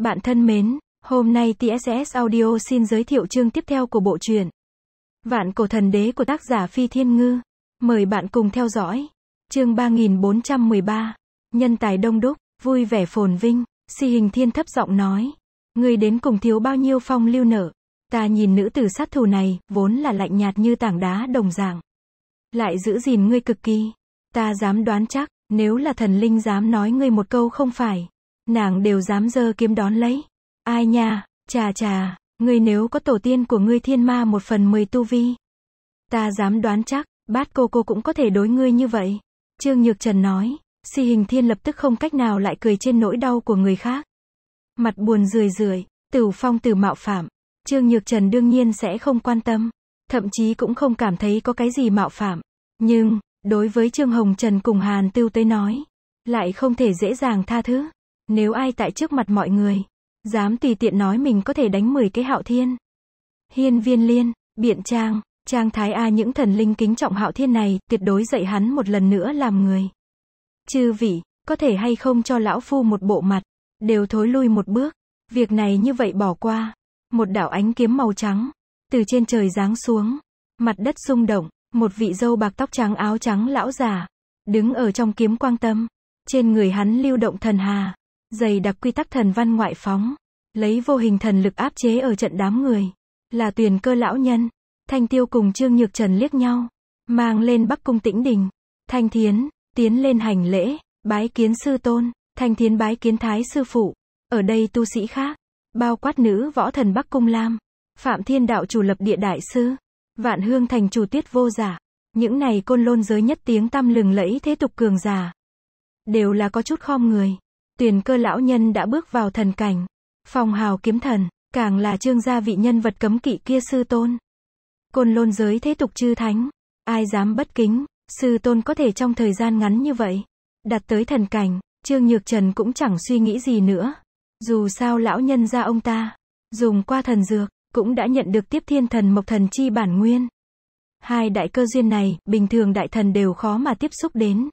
Bạn thân mến, hôm nay TSS Audio xin giới thiệu chương tiếp theo của bộ truyện Vạn cổ thần đế của tác giả Phi Thiên Ngư. Mời bạn cùng theo dõi. Chương 3413. Nhân tài đông đúc, vui vẻ phồn vinh, si hình thiên thấp giọng nói. Người đến cùng thiếu bao nhiêu phong lưu nở. Ta nhìn nữ tử sát thủ này, vốn là lạnh nhạt như tảng đá đồng dạng. Lại giữ gìn ngươi cực kỳ. Ta dám đoán chắc, nếu là thần linh dám nói ngươi một câu không phải, nàng đều dám dơ kiếm đón lấy. Ai nha, chà chà, ngươi nếu có tổ tiên của ngươi thiên ma một phần mười tu vi. Ta dám đoán chắc, bát cô cô cũng có thể đối ngươi như vậy. Trương Nhược Trần nói, si hình thiên lập tức không cách nào lại cười trên nỗi đau của người khác. Mặt buồn rười rượi, tử phong tử mạo phạm. Trương Nhược Trần đương nhiên sẽ không quan tâm, thậm chí cũng không cảm thấy có cái gì mạo phạm. Nhưng, đối với Trương Hồng Trần cùng Hàn Tiêu tới nói, lại không thể dễ dàng tha thứ. Nếu ai tại trước mặt mọi người, dám tùy tiện nói mình có thể đánh 10 cái hạo thiên. Hiên viên liên, biện trang, trang thái A những thần linh kính trọng hạo thiên này, tuyệt đối dạy hắn một lần nữa làm người. Chư vị, có thể hay không cho lão phu một bộ mặt, đều thối lui một bước, việc này như vậy bỏ qua. Một đạo ánh kiếm màu trắng, từ trên trời giáng xuống, mặt đất rung động, một vị dâu bạc tóc trắng áo trắng lão già, đứng ở trong kiếm quang tâm, trên người hắn lưu động thần hà, dày đặc quy tắc thần văn ngoại phóng, lấy vô hình thần lực áp chế ở trận đám người, là tuyền cơ lão nhân, Thanh Tiêu cùng Trương Nhược Trần liếc nhau, mang lên Bắc Cung Tĩnh Đình, Thanh Thiến, tiến lên hành lễ, bái kiến sư tôn, Thanh Thiến bái kiến thái sư phụ, ở đây tu sĩ khác, bao quát nữ võ thần Bắc Cung Lam, Phạm Thiên Đạo chủ lập địa đại sư, Vạn Hương thành chủ tuyết vô giả, những này côn lôn giới nhất tiếng tăm lừng lẫy thế tục cường giả, đều là có chút khom người. Tiền cơ lão nhân đã bước vào thần cảnh. phòng hào kiếm thần, càng là trương gia vị nhân vật cấm kỵ kia sư tôn. Côn lôn giới thế tục chư thánh. Ai dám bất kính, sư tôn có thể trong thời gian ngắn như vậy. Đặt tới thần cảnh, trương nhược trần cũng chẳng suy nghĩ gì nữa. Dù sao lão nhân gia ông ta, dùng qua thần dược, cũng đã nhận được tiếp thiên thần mộc thần chi bản nguyên. Hai đại cơ duyên này, bình thường đại thần đều khó mà tiếp xúc đến.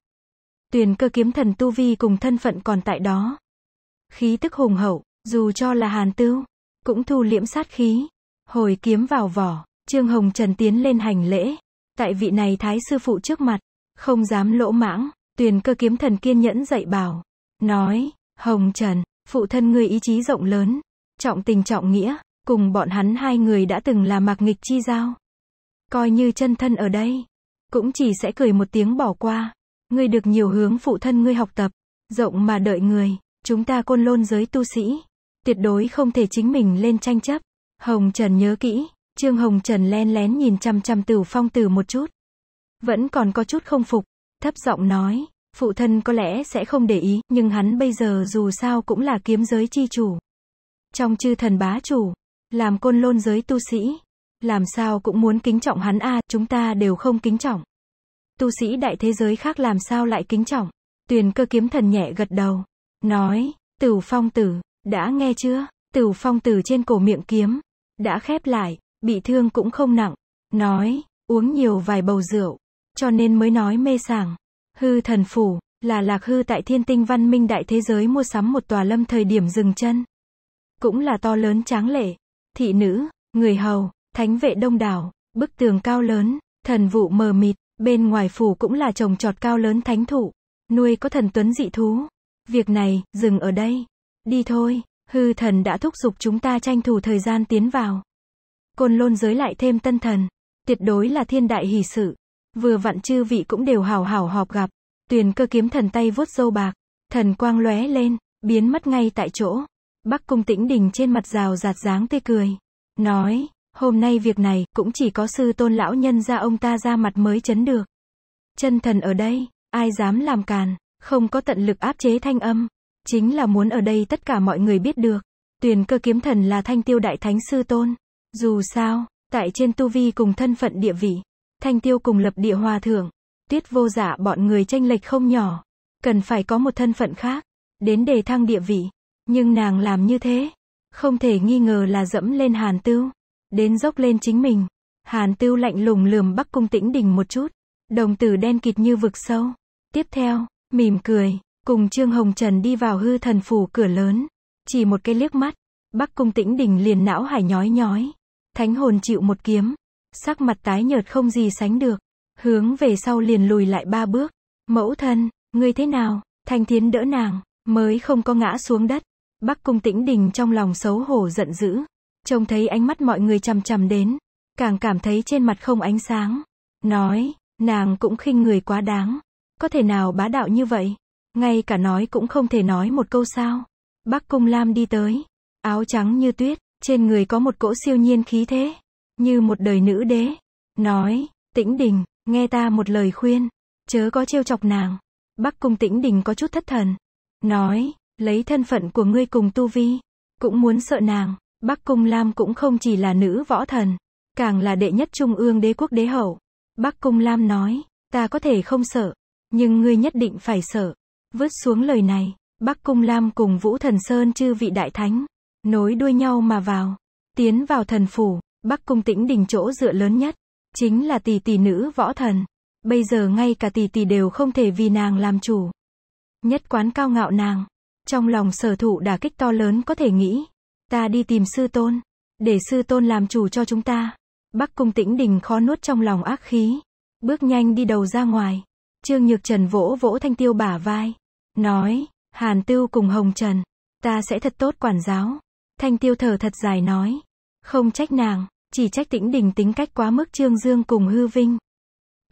Tuyền cơ kiếm thần tu vi cùng thân phận còn tại đó. Khí tức hùng hậu, dù cho là hàn tưu, cũng thu liễm sát khí. Hồi kiếm vào vỏ, Trương Hồng Trần tiến lên hành lễ. Tại vị này thái sư phụ trước mặt, không dám lỗ mãng, Tuyền cơ kiếm thần kiên nhẫn dạy bảo. Nói, Hồng Trần, phụ thân ngươi ý chí rộng lớn, trọng tình trọng nghĩa, cùng bọn hắn hai người đã từng là mạc nghịch chi giao. Coi như chân thân ở đây, cũng chỉ sẽ cười một tiếng bỏ qua. Ngươi được nhiều hướng phụ thân ngươi học tập, rộng mà đợi người, chúng ta côn lôn giới tu sĩ, tuyệt đối không thể chính mình lên tranh chấp. Hồng Trần nhớ kỹ, Trương Hồng Trần len lén nhìn chăm chăm Tử Phong Tử một chút. Vẫn còn có chút không phục, thấp giọng nói, phụ thân có lẽ sẽ không để ý, nhưng hắn bây giờ dù sao cũng là kiếm giới chi chủ. Trong chư thần bá chủ, làm côn lôn giới tu sĩ, làm sao cũng muốn kính trọng hắn a, chúng ta đều không kính trọng. Tu sĩ đại thế giới khác làm sao lại kính trọng. Tuyền cơ kiếm thần nhẹ gật đầu. Nói, tử phong tử, đã nghe chưa? Tử phong tử trên cổ miệng kiếm. Đã khép lại, bị thương cũng không nặng. Nói, uống nhiều vài bầu rượu. Cho nên mới nói mê sảng. Hư thần phủ, là lạc hư tại thiên tinh văn minh đại thế giới mua sắm một tòa lâm thời điểm dừng chân. Cũng là to lớn tráng lệ. Thị nữ, người hầu, thánh vệ đông đảo, bức tường cao lớn, thần vụ mờ mịt, Bên ngoài phủ cũng là trồng trọt cao lớn thánh thụ, nuôi có thần tuấn dị thú. Việc này, dừng ở đây. Đi thôi, hư thần đã thúc giục chúng ta tranh thủ thời gian tiến vào. Côn lôn giới lại thêm tân thần, tuyệt đối là thiên đại hỷ sự. Vừa vặn chư vị cũng đều hào hào họp gặp, tuyền cơ kiếm thần tay vuốt dâu bạc, thần quang lóe lên, biến mất ngay tại chỗ. Bắc cung tĩnh đình trên mặt rào giạt dáng tươi cười, nói, Hôm nay việc này, cũng chỉ có sư tôn lão nhân ra ông ta ra mặt mới chấn được. Chân thần ở đây, ai dám làm càn, không có tận lực áp chế thanh âm. Chính là muốn ở đây tất cả mọi người biết được. Tuyền cơ kiếm thần là thanh tiêu đại thánh sư tôn. Dù sao, tại trên tu vi cùng thân phận địa vị, thanh tiêu cùng lập địa hòa thượng, tuyết vô giả dạ bọn người tranh lệch không nhỏ. Cần phải có một thân phận khác, đến đề thăng địa vị. Nhưng nàng làm như thế, không thể nghi ngờ là dẫm lên hàn tưu. Đến dốc lên chính mình. Hàn Tư lạnh lùng lườm Bắc Cung Tĩnh Đình một chút. Đồng tử đen kịt như vực sâu. Tiếp theo, mỉm cười, cùng Trương Hồng Trần đi vào hư thần phủ cửa lớn. Chỉ một cái liếc mắt, Bắc Cung Tĩnh Đình liền não hải nhói nhói. Thánh hồn chịu một kiếm, sắc mặt tái nhợt không gì sánh được, hướng về sau liền lùi lại ba bước. Mẫu thân, ngươi thế nào? Thanh Thiến đỡ nàng, mới không có ngã xuống đất. Bắc Cung Tĩnh Đình trong lòng xấu hổ giận dữ. Trông thấy ánh mắt mọi người chằm chằm đến, càng cảm thấy trên mặt không ánh sáng. Nói, nàng cũng khinh người quá đáng. Có thể nào bá đạo như vậy? Ngay cả nói cũng không thể nói một câu sao. Bắc Cung Lam đi tới, áo trắng như tuyết, trên người có một cỗ siêu nhiên khí thế, như một đời nữ đế. Nói, tĩnh đình, nghe ta một lời khuyên, chớ có trêu chọc nàng. Bắc Cung tĩnh đình có chút thất thần. Nói, lấy thân phận của ngươi cùng Tu Vi, cũng muốn sợ nàng. Bắc Cung Lam cũng không chỉ là nữ võ thần, càng là đệ nhất trung ương đế quốc đế hậu. Bắc Cung Lam nói, ta có thể không sợ, nhưng ngươi nhất định phải sợ. Vứt xuống lời này, Bắc Cung Lam cùng Vũ Thần Sơn chư vị đại thánh, nối đuôi nhau mà vào, tiến vào thần phủ, Bắc Cung Tĩnh Đình chỗ dựa lớn nhất, chính là tỷ tỷ nữ võ thần. Bây giờ ngay cả tỷ tỷ đều không thể vì nàng làm chủ. Nhất quán cao ngạo nàng, trong lòng sở thụ đả kích to lớn có thể nghĩ, Ta đi tìm sư tôn. Để sư tôn làm chủ cho chúng ta. Bắc cung tĩnh đình khó nuốt trong lòng ác khí. Bước nhanh đi đầu ra ngoài. Trương Nhược Trần vỗ vỗ Thanh Tiêu bả vai. Nói, Hàn Tư cùng Hồng Trần. Ta sẽ thật tốt quản giáo. Thanh Tiêu thở thật dài nói. Không trách nàng, chỉ trách tĩnh đình tính cách quá mức Trương Dương cùng hư vinh.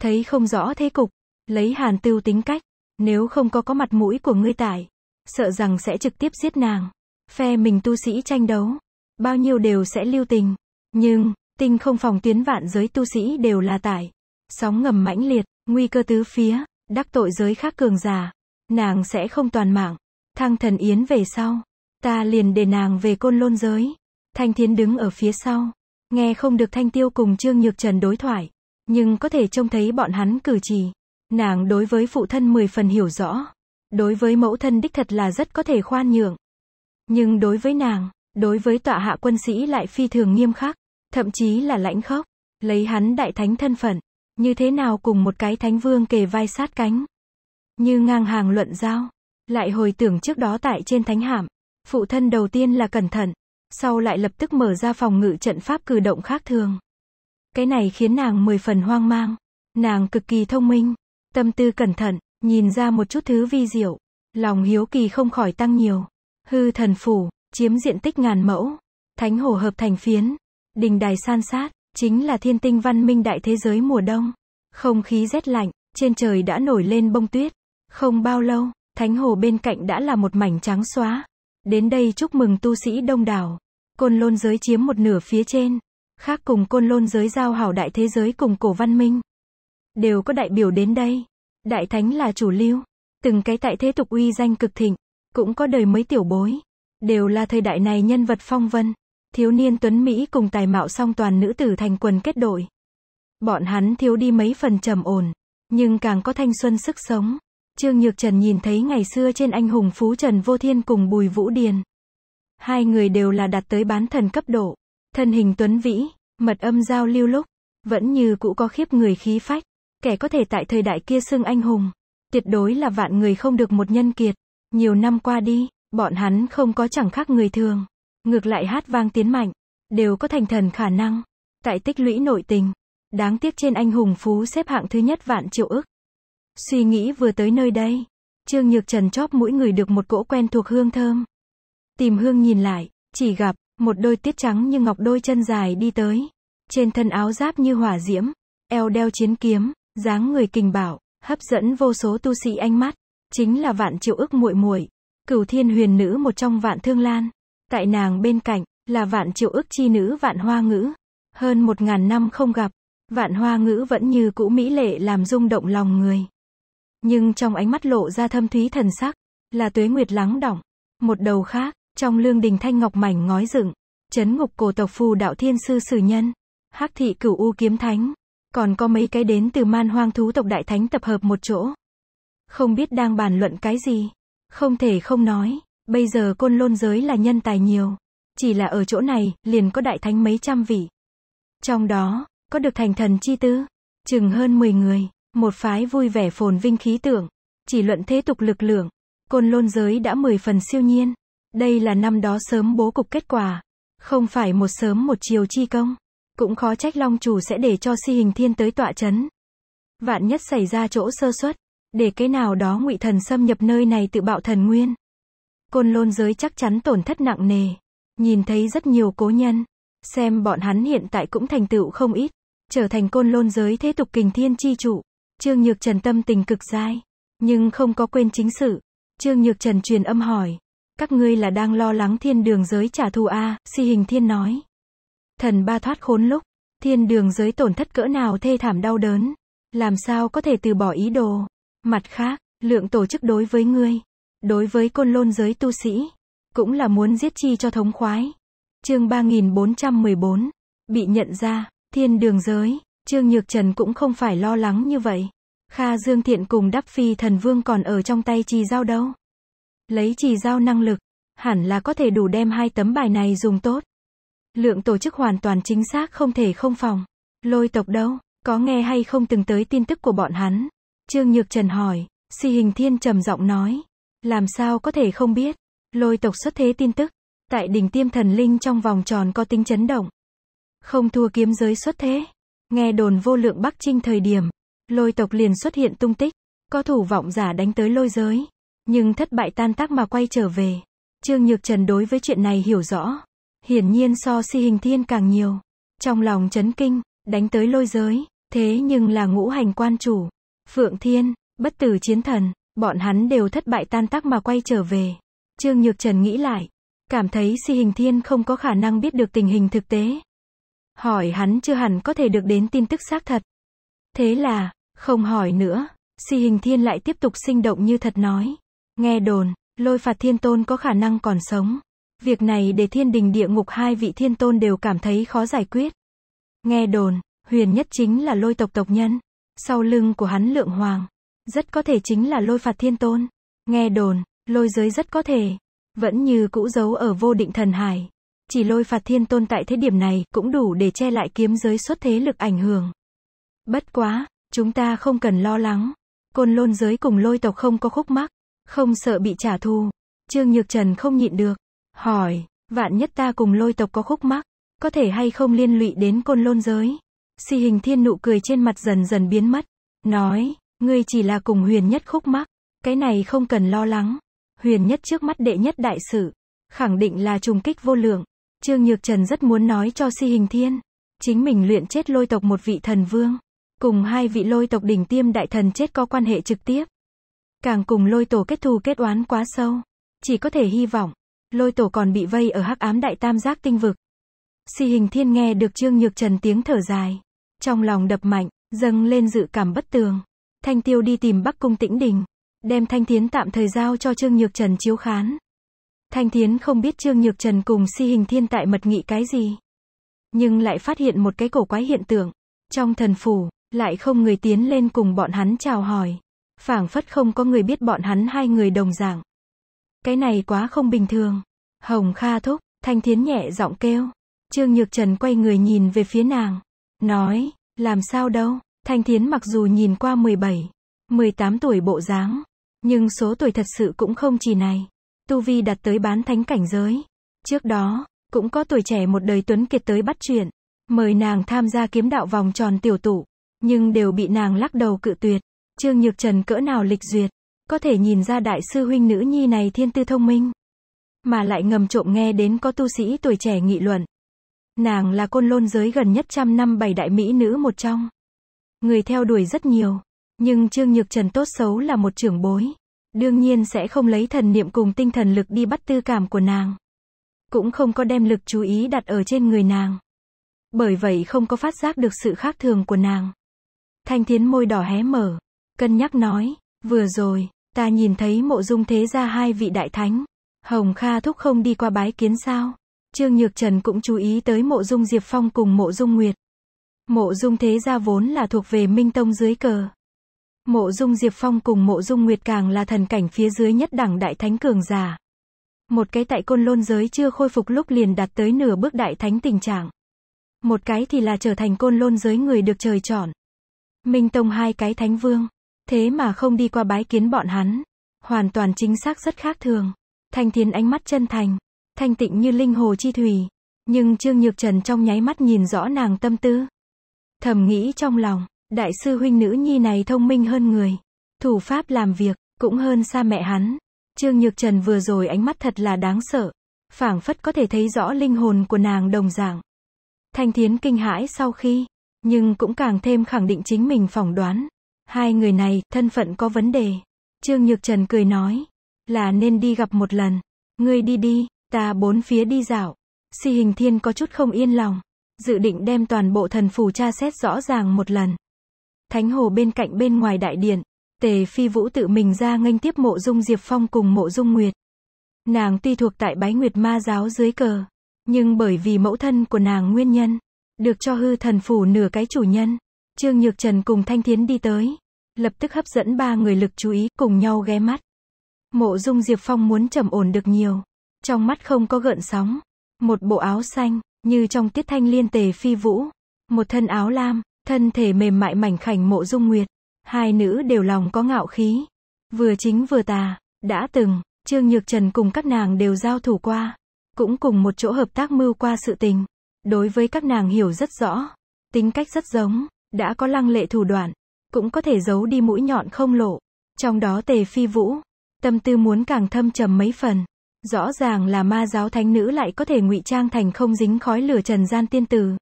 Thấy không rõ thế cục, lấy Hàn Tư tính cách. Nếu không có có mặt mũi của ngươi tải, sợ rằng sẽ trực tiếp giết nàng. Phe mình tu sĩ tranh đấu, bao nhiêu đều sẽ lưu tình, nhưng, tinh không phòng tuyến vạn giới tu sĩ đều là tải. Sóng ngầm mãnh liệt, nguy cơ tứ phía, đắc tội giới khác cường giả, nàng sẽ không toàn mạng. Thăng thần yến về sau, ta liền để nàng về côn lôn giới. Thanh thiến đứng ở phía sau, nghe không được Thanh Tiêu cùng Trương Nhược Trần đối thoại, nhưng có thể trông thấy bọn hắn cử chỉ. Nàng đối với phụ thân mười phần hiểu rõ, đối với mẫu thân đích thật là rất có thể khoan nhượng, nhưng đối với nàng, đối với tọa hạ quân sĩ lại phi thường nghiêm khắc, thậm chí là lãnh khốc, lấy hắn đại thánh thân phận, như thế nào cùng một cái thánh vương kề vai sát cánh. Như ngang hàng luận giao, lại hồi tưởng trước đó tại trên thánh hàm, phụ thân đầu tiên là cẩn thận, sau lại lập tức mở ra phòng ngự trận pháp cử động khác thường. Cái này khiến nàng mười phần hoang mang, nàng cực kỳ thông minh, tâm tư cẩn thận, nhìn ra một chút thứ vi diệu, lòng hiếu kỳ không khỏi tăng nhiều hư thần phủ, chiếm diện tích ngàn mẫu, thánh hồ hợp thành phiến, đình đài san sát, chính là thiên tinh văn minh đại thế giới mùa đông. Không khí rét lạnh, trên trời đã nổi lên bông tuyết. Không bao lâu, thánh hồ bên cạnh đã là một mảnh trắng xóa. Đến đây chúc mừng tu sĩ đông đảo. Côn lôn giới chiếm một nửa phía trên. Khác cùng côn lôn giới giao hảo đại thế giới cùng cổ văn minh. Đều có đại biểu đến đây. Đại thánh là chủ lưu. Từng cái tại thế tục uy danh cực thịnh cũng có đời mấy tiểu bối. Đều là thời đại này nhân vật phong vân. Thiếu niên tuấn Mỹ cùng tài mạo song toàn nữ tử thành quần kết đội. Bọn hắn thiếu đi mấy phần trầm ổn, nhưng càng có thanh xuân sức sống. Trương Nhược Trần nhìn thấy ngày xưa trên anh hùng Phú Trần Vô Thiên cùng Bùi Vũ Điền. Hai người đều là đạt tới bán thần cấp độ. Thân hình tuấn vĩ, mật âm giao lưu lúc, vẫn như cũ có khiếp người khí phách. Kẻ có thể tại thời đại kia xưng anh hùng, tuyệt đối là vạn người không được một nhân kiệt. Nhiều năm qua đi, bọn hắn không có chẳng khác người thường. Ngược lại hát vang tiến mạnh, đều có thành thần khả năng. Tại tích lũy nội tình, đáng tiếc trên anh hùng phú xếp hạng thứ nhất vạn triệu ức. Suy nghĩ vừa tới nơi đây, Trương Nhược Trần chóp mũi người được một cỗ quen thuộc hương thơm. Tìm hương nhìn lại, chỉ gặp, một đôi tiết trắng như ngọc đôi chân dài đi tới. Trên thân áo giáp như hỏa diễm, eo đeo chiến kiếm, dáng người kình bảo, hấp dẫn vô số tu sĩ ánh mắt chính là vạn triệu ức muội muội, cửu thiên huyền nữ một trong vạn thương lan. Tại nàng bên cạnh, là vạn triệu ức chi nữ vạn hoa ngữ. Hơn một ngàn năm không gặp, vạn hoa ngữ vẫn như cũ mỹ lệ làm rung động lòng người. Nhưng trong ánh mắt lộ ra thâm thúy thần sắc, là tuế nguyệt lắng đỏng. Một đầu khác, trong lương đình thanh ngọc mảnh ngói dựng, chấn ngục cổ tộc phù đạo thiên sư sử nhân, hắc thị cửu u kiếm thánh. Còn có mấy cái đến từ man hoang thú tộc đại thánh tập hợp một chỗ không biết đang bàn luận cái gì. Không thể không nói, bây giờ côn lôn giới là nhân tài nhiều. Chỉ là ở chỗ này, liền có đại thánh mấy trăm vị. Trong đó, có được thành thần chi tứ, chừng hơn 10 người, một phái vui vẻ phồn vinh khí tượng, chỉ luận thế tục lực lượng, côn lôn giới đã 10 phần siêu nhiên. Đây là năm đó sớm bố cục kết quả, không phải một sớm một chiều chi công. Cũng khó trách Long Chủ sẽ để cho si hình thiên tới tọa chấn. Vạn nhất xảy ra chỗ sơ suất, để cái nào đó ngụy thần xâm nhập nơi này tự bạo thần nguyên. Côn lôn giới chắc chắn tổn thất nặng nề. Nhìn thấy rất nhiều cố nhân. Xem bọn hắn hiện tại cũng thành tựu không ít. Trở thành côn lôn giới thế tục kình thiên chi trụ. Trương Nhược Trần tâm tình cực dai. Nhưng không có quên chính sự. Trương Nhược Trần truyền âm hỏi. Các ngươi là đang lo lắng thiên đường giới trả thù a si hình thiên nói. Thần ba thoát khốn lúc. Thiên đường giới tổn thất cỡ nào thê thảm đau đớn. Làm sao có thể từ bỏ ý đồ. Mặt khác, lượng tổ chức đối với ngươi, đối với côn lôn giới tu sĩ, cũng là muốn giết chi cho thống khoái. Chương 3414, bị nhận ra, thiên đường giới, Trương Nhược Trần cũng không phải lo lắng như vậy. Kha Dương Thiện cùng đắp phi thần vương còn ở trong tay trì giao đâu. Lấy trì giao năng lực, hẳn là có thể đủ đem hai tấm bài này dùng tốt. Lượng tổ chức hoàn toàn chính xác không thể không phòng. Lôi tộc đâu, có nghe hay không từng tới tin tức của bọn hắn. Trương Nhược Trần hỏi, si hình thiên trầm giọng nói, làm sao có thể không biết, lôi tộc xuất thế tin tức, tại đỉnh tiêm thần linh trong vòng tròn có tính chấn động. Không thua kiếm giới xuất thế, nghe đồn vô lượng Bắc Trinh thời điểm, lôi tộc liền xuất hiện tung tích, có thủ vọng giả đánh tới lôi giới, nhưng thất bại tan tác mà quay trở về. Trương Nhược Trần đối với chuyện này hiểu rõ, hiển nhiên so si hình thiên càng nhiều, trong lòng chấn kinh, đánh tới lôi giới, thế nhưng là ngũ hành quan chủ, Phượng Thiên, bất tử chiến thần, bọn hắn đều thất bại tan tác mà quay trở về. Trương Nhược Trần nghĩ lại, cảm thấy si hình thiên không có khả năng biết được tình hình thực tế. Hỏi hắn chưa hẳn có thể được đến tin tức xác thật. Thế là, không hỏi nữa, si hình thiên lại tiếp tục sinh động như thật nói. Nghe đồn, lôi phạt thiên tôn có khả năng còn sống. Việc này để thiên đình địa ngục hai vị thiên tôn đều cảm thấy khó giải quyết. Nghe đồn, huyền nhất chính là lôi tộc tộc nhân. Sau lưng của hắn Lượng Hoàng, rất có thể chính là lôi phạt thiên tôn. Nghe đồn, lôi giới rất có thể, vẫn như cũ giấu ở vô định thần hải. Chỉ lôi phạt thiên tôn tại thế điểm này cũng đủ để che lại kiếm giới xuất thế lực ảnh hưởng. Bất quá, chúng ta không cần lo lắng. Côn lôn giới cùng lôi tộc không có khúc mắc, không sợ bị trả thù. Trương Nhược Trần không nhịn được, hỏi, vạn nhất ta cùng lôi tộc có khúc mắc, có thể hay không liên lụy đến côn lôn giới? Si hình thiên nụ cười trên mặt dần dần biến mất. Nói, ngươi chỉ là cùng huyền nhất khúc mắc. Cái này không cần lo lắng. Huyền nhất trước mắt đệ nhất đại sử. Khẳng định là trùng kích vô lượng. Trương Nhược Trần rất muốn nói cho si hình thiên. Chính mình luyện chết lôi tộc một vị thần vương. Cùng hai vị lôi tộc đỉnh tiêm đại thần chết có quan hệ trực tiếp. Càng cùng lôi tổ kết thù kết oán quá sâu. Chỉ có thể hy vọng. Lôi tổ còn bị vây ở hắc ám đại tam giác tinh vực. Si hình thiên nghe được Trương Nhược Trần tiếng thở dài. Trong lòng đập mạnh, dâng lên dự cảm bất tường. Thanh Tiêu đi tìm Bắc Cung Tĩnh Đình, đem Thanh Thiến tạm thời giao cho Trương Nhược Trần chiếu khán. Thanh Thiến không biết Trương Nhược Trần cùng si hình thiên tại mật nghị cái gì. Nhưng lại phát hiện một cái cổ quái hiện tượng. Trong thần phủ, lại không người tiến lên cùng bọn hắn chào hỏi. phảng phất không có người biết bọn hắn hai người đồng dạng. Cái này quá không bình thường. Hồng Kha thúc, Thanh Thiến nhẹ giọng kêu. Trương Nhược Trần quay người nhìn về phía nàng. Nói, làm sao đâu, Thanh Thiến mặc dù nhìn qua 17, 18 tuổi bộ dáng, nhưng số tuổi thật sự cũng không chỉ này. Tu Vi đặt tới bán thánh cảnh giới. Trước đó, cũng có tuổi trẻ một đời tuấn kiệt tới bắt chuyện, mời nàng tham gia kiếm đạo vòng tròn tiểu tụ, nhưng đều bị nàng lắc đầu cự tuyệt. Trương Nhược Trần cỡ nào lịch duyệt, có thể nhìn ra đại sư huynh nữ nhi này thiên tư thông minh, mà lại ngầm trộm nghe đến có tu sĩ tuổi trẻ nghị luận, Nàng là côn lôn giới gần nhất trăm năm bảy đại mỹ nữ một trong. Người theo đuổi rất nhiều. Nhưng Trương Nhược Trần tốt xấu là một trưởng bối. Đương nhiên sẽ không lấy thần niệm cùng tinh thần lực đi bắt tư cảm của nàng. Cũng không có đem lực chú ý đặt ở trên người nàng. Bởi vậy không có phát giác được sự khác thường của nàng. Thanh thiến môi đỏ hé mở. Cân nhắc nói, vừa rồi, ta nhìn thấy mộ dung thế ra hai vị đại thánh. Hồng Kha thúc không đi qua bái kiến sao? Trương Nhược Trần cũng chú ý tới mộ dung Diệp Phong cùng mộ dung Nguyệt. Mộ dung thế gia vốn là thuộc về Minh Tông dưới cờ. Mộ dung Diệp Phong cùng mộ dung Nguyệt càng là thần cảnh phía dưới nhất đẳng đại thánh cường giả. Một cái tại côn lôn giới chưa khôi phục lúc liền đạt tới nửa bước đại thánh tình trạng. Một cái thì là trở thành côn lôn giới người được trời chọn. Minh Tông hai cái thánh vương. Thế mà không đi qua bái kiến bọn hắn. Hoàn toàn chính xác rất khác thường. Thanh Thiên ánh mắt chân thành thanh tịnh như linh hồ chi thủy. Nhưng Trương Nhược Trần trong nháy mắt nhìn rõ nàng tâm tư. Thầm nghĩ trong lòng, đại sư huynh nữ nhi này thông minh hơn người. Thủ pháp làm việc, cũng hơn xa mẹ hắn. Trương Nhược Trần vừa rồi ánh mắt thật là đáng sợ. phảng phất có thể thấy rõ linh hồn của nàng đồng dạng. Thanh Thiến kinh hãi sau khi, nhưng cũng càng thêm khẳng định chính mình phỏng đoán. Hai người này, thân phận có vấn đề. Trương Nhược Trần cười nói, là nên đi gặp một lần. Ngươi đi đi, Ta bốn phía đi dạo. Si hình thiên có chút không yên lòng. Dự định đem toàn bộ thần phù tra xét rõ ràng một lần. Thánh hồ bên cạnh bên ngoài đại điện. Tề phi vũ tự mình ra nghênh tiếp mộ dung Diệp Phong cùng mộ dung Nguyệt. Nàng tuy thuộc tại bái Nguyệt ma giáo dưới cờ. Nhưng bởi vì mẫu thân của nàng nguyên nhân. Được cho hư thần phủ nửa cái chủ nhân. Trương Nhược Trần cùng Thanh Thiến đi tới. Lập tức hấp dẫn ba người lực chú ý cùng nhau ghé mắt. Mộ dung Diệp Phong muốn trầm ổn được nhiều trong mắt không có gợn sóng. Một bộ áo xanh, như trong tiết thanh liên tề phi vũ. Một thân áo lam, thân thể mềm mại mảnh khảnh mộ dung nguyệt. Hai nữ đều lòng có ngạo khí. Vừa chính vừa tà, đã từng, Trương Nhược Trần cùng các nàng đều giao thủ qua. Cũng cùng một chỗ hợp tác mưu qua sự tình. Đối với các nàng hiểu rất rõ. Tính cách rất giống, đã có lăng lệ thủ đoạn. Cũng có thể giấu đi mũi nhọn không lộ. Trong đó tề phi vũ, tâm tư muốn càng thâm trầm mấy phần. Rõ ràng là ma giáo thánh nữ lại có thể ngụy trang thành không dính khói lửa trần gian tiên tử.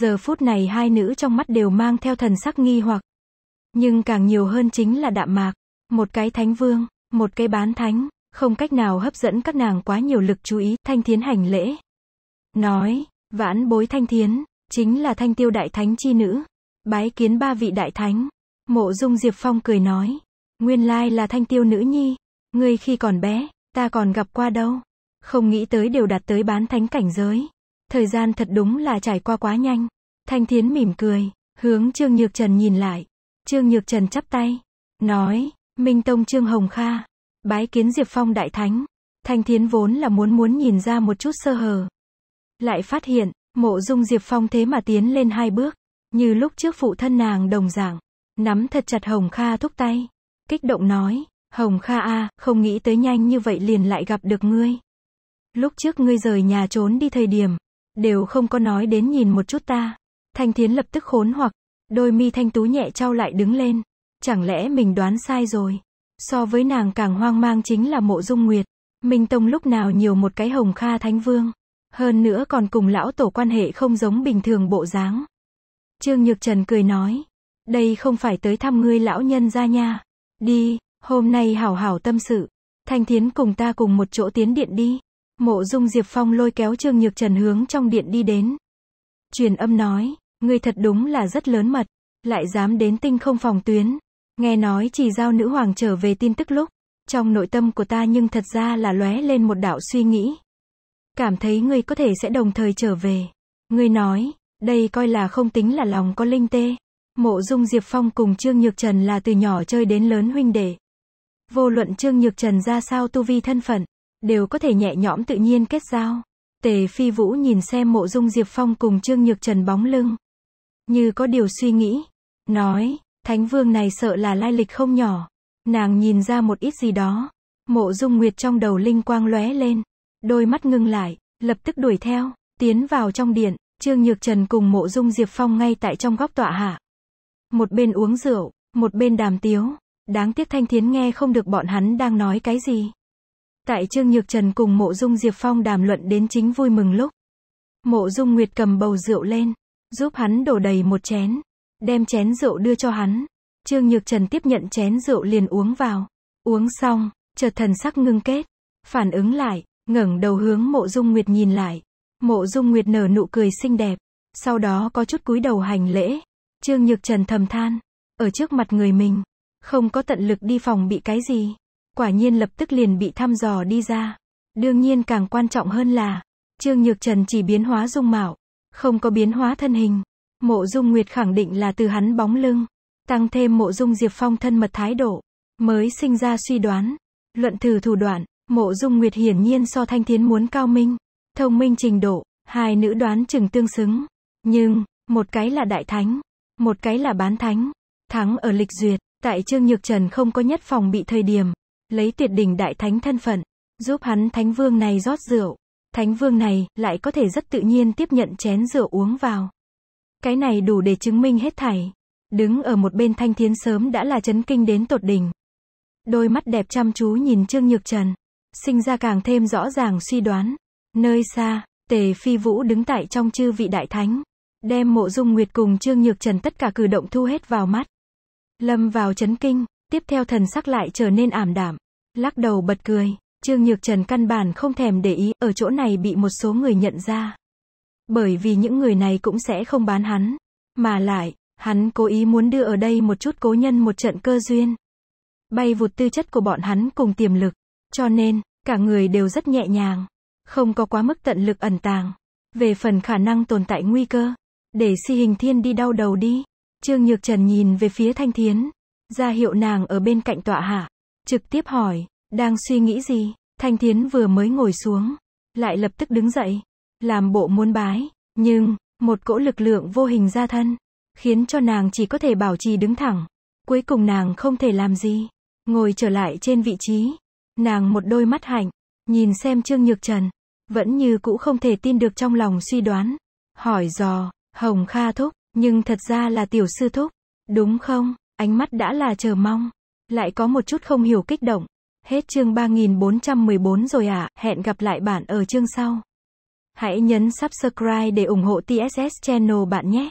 Giờ phút này hai nữ trong mắt đều mang theo thần sắc nghi hoặc. Nhưng càng nhiều hơn chính là đạm mạc. Một cái thánh vương, một cái bán thánh, không cách nào hấp dẫn các nàng quá nhiều lực chú ý, thanh thiến hành lễ. Nói, vãn bối thanh thiến, chính là thanh tiêu đại thánh chi nữ. Bái kiến ba vị đại thánh. Mộ dung Diệp Phong cười nói. Nguyên lai là thanh tiêu nữ nhi. Ngươi khi còn bé, Ta còn gặp qua đâu. Không nghĩ tới đều đạt tới bán thánh cảnh giới. Thời gian thật đúng là trải qua quá nhanh. Thanh Thiến mỉm cười, hướng Trương Nhược Trần nhìn lại. Trương Nhược Trần chắp tay, nói, Minh Tông Trương Hồng Kha, bái kiến Diệp Phong Đại Thánh. Thanh Thiến vốn là muốn muốn nhìn ra một chút sơ hở. Lại phát hiện, mộ dung Diệp Phong thế mà tiến lên hai bước, như lúc trước phụ thân nàng đồng dạng, nắm thật chặt Hồng Kha thúc tay, kích động nói, Hồng Kha a, không nghĩ tới nhanh như vậy liền lại gặp được ngươi. Lúc trước ngươi rời nhà trốn đi thời điểm, đều không có nói đến nhìn một chút ta. Thanh Thiến lập tức khốn hoặc, đôi mi thanh tú nhẹ trao lại đứng lên. Chẳng lẽ mình đoán sai rồi? So với nàng càng hoang mang chính là mộ dung nguyệt. Minh Tông lúc nào nhiều một cái hồng kha thánh vương. Hơn nữa còn cùng lão tổ quan hệ không giống bình thường bộ dáng. Trương Nhược Trần cười nói. Đây không phải tới thăm ngươi lão nhân ra nha. Đi, Hôm nay hảo hảo tâm sự. Thanh Thiến cùng ta cùng một chỗ tiến điện đi. Mộ dung Diệp Phong lôi kéo Trương Nhược Trần hướng trong điện đi đến. Truyền âm nói, ngươi thật đúng là rất lớn mật, lại dám đến tinh không phòng tuyến. Nghe nói chỉ giao nữ hoàng trở về tin tức lúc, trong nội tâm của ta nhưng thật ra là lóe lên một đạo suy nghĩ. Cảm thấy ngươi có thể sẽ đồng thời trở về. Ngươi nói, đây coi là không tính là lòng có linh tê. Mộ dung Diệp Phong cùng Trương Nhược Trần là từ nhỏ chơi đến lớn huynh đệ. Vô luận Trương Nhược Trần ra sao tu vi thân phận, đều có thể nhẹ nhõm tự nhiên kết giao. Tề Phi Vũ nhìn xem mộ dung Diệp Phong cùng Trương Nhược Trần bóng lưng. Như có điều suy nghĩ. Nói, Thánh Vương này sợ là lai lịch không nhỏ. Nàng nhìn ra một ít gì đó. Mộ dung Nguyệt trong đầu linh quang lóe lên. Đôi mắt ngưng lại, lập tức đuổi theo, tiến vào trong điện. Trương Nhược Trần cùng mộ dung Diệp Phong ngay tại trong góc tọa hạ. Một bên uống rượu, một bên đàm tiếu. Đáng tiếc Thanh Thiến nghe không được bọn hắn đang nói cái gì. Tại Trương Nhược Trần cùng Mộ Dung Diệp Phong đàm luận đến chính vui mừng lúc. Mộ Dung Nguyệt cầm bầu rượu lên, giúp hắn đổ đầy một chén, đem chén rượu đưa cho hắn. Trương Nhược Trần tiếp nhận chén rượu liền uống vào. Uống xong, chợt thần sắc ngưng kết, phản ứng lại, ngẩng đầu hướng Mộ Dung Nguyệt nhìn lại. Mộ Dung Nguyệt nở nụ cười xinh đẹp, sau đó có chút cúi đầu hành lễ. Trương Nhược Trần thầm than, ở trước mặt người mình, không có tận lực đi phòng bị cái gì. Quả nhiên lập tức liền bị thăm dò đi ra. Đương nhiên càng quan trọng hơn là, Trương Nhược Trần chỉ biến hóa dung mạo, không có biến hóa thân hình. Mộ Dung Nguyệt khẳng định là từ hắn bóng lưng, tăng thêm Mộ Dung Diệp Phong thân mật thái độ, mới sinh ra suy đoán. Luận thử thủ đoạn, Mộ Dung Nguyệt hiển nhiên so Thanh Thiến muốn cao minh, thông minh trình độ, hai nữ đoán chừng tương xứng. Nhưng, một cái là đại thánh, một cái là bán thánh, thắng ở lịch duyệt, Tại Trương Nhược Trần không có nhất phòng bị thời điểm, lấy tuyệt đỉnh đại thánh thân phận, giúp hắn thánh vương này rót rượu. Thánh vương này lại có thể rất tự nhiên tiếp nhận chén rượu uống vào. Cái này đủ để chứng minh hết thảy. Đứng ở một bên thanh thiến sớm đã là chấn kinh đến tột đỉnh. Đôi mắt đẹp chăm chú nhìn Trương Nhược Trần, sinh ra càng thêm rõ ràng suy đoán. Nơi xa, Tề Phi Vũ đứng tại trong chư vị đại thánh, đem mộ dung nguyệt cùng Trương Nhược Trần tất cả cử động thu hết vào mắt. Lâm vào chấn kinh, tiếp theo thần sắc lại trở nên ảm đạm Lắc đầu bật cười, Trương Nhược Trần căn bản không thèm để ý, ở chỗ này bị một số người nhận ra. Bởi vì những người này cũng sẽ không bán hắn. Mà lại, hắn cố ý muốn đưa ở đây một chút cố nhân một trận cơ duyên. Bay vụt tư chất của bọn hắn cùng tiềm lực. Cho nên, cả người đều rất nhẹ nhàng. Không có quá mức tận lực ẩn tàng. Về phần khả năng tồn tại nguy cơ. Để si hình thiên đi đau đầu đi. Trương Nhược Trần nhìn về phía Thanh Thiến, ra hiệu nàng ở bên cạnh tọa hạ, trực tiếp hỏi, đang suy nghĩ gì? Thanh Thiến vừa mới ngồi xuống, lại lập tức đứng dậy, làm bộ muốn bái, nhưng, một cỗ lực lượng vô hình ra thân, khiến cho nàng chỉ có thể bảo trì đứng thẳng. Cuối cùng nàng không thể làm gì, ngồi trở lại trên vị trí. Nàng một đôi mắt hạnh, nhìn xem Trương Nhược Trần, vẫn như cũ không thể tin được trong lòng suy đoán. Hỏi dò, Hồng Kha Thúc, nhưng thật ra là tiểu sư thúc, đúng không? Ánh mắt đã là chờ mong, lại có một chút không hiểu kích động. Hết chương 3414 rồi à, hẹn gặp lại bạn ở chương sau. Hãy nhấn subscribe để ủng hộ TSS channel bạn nhé.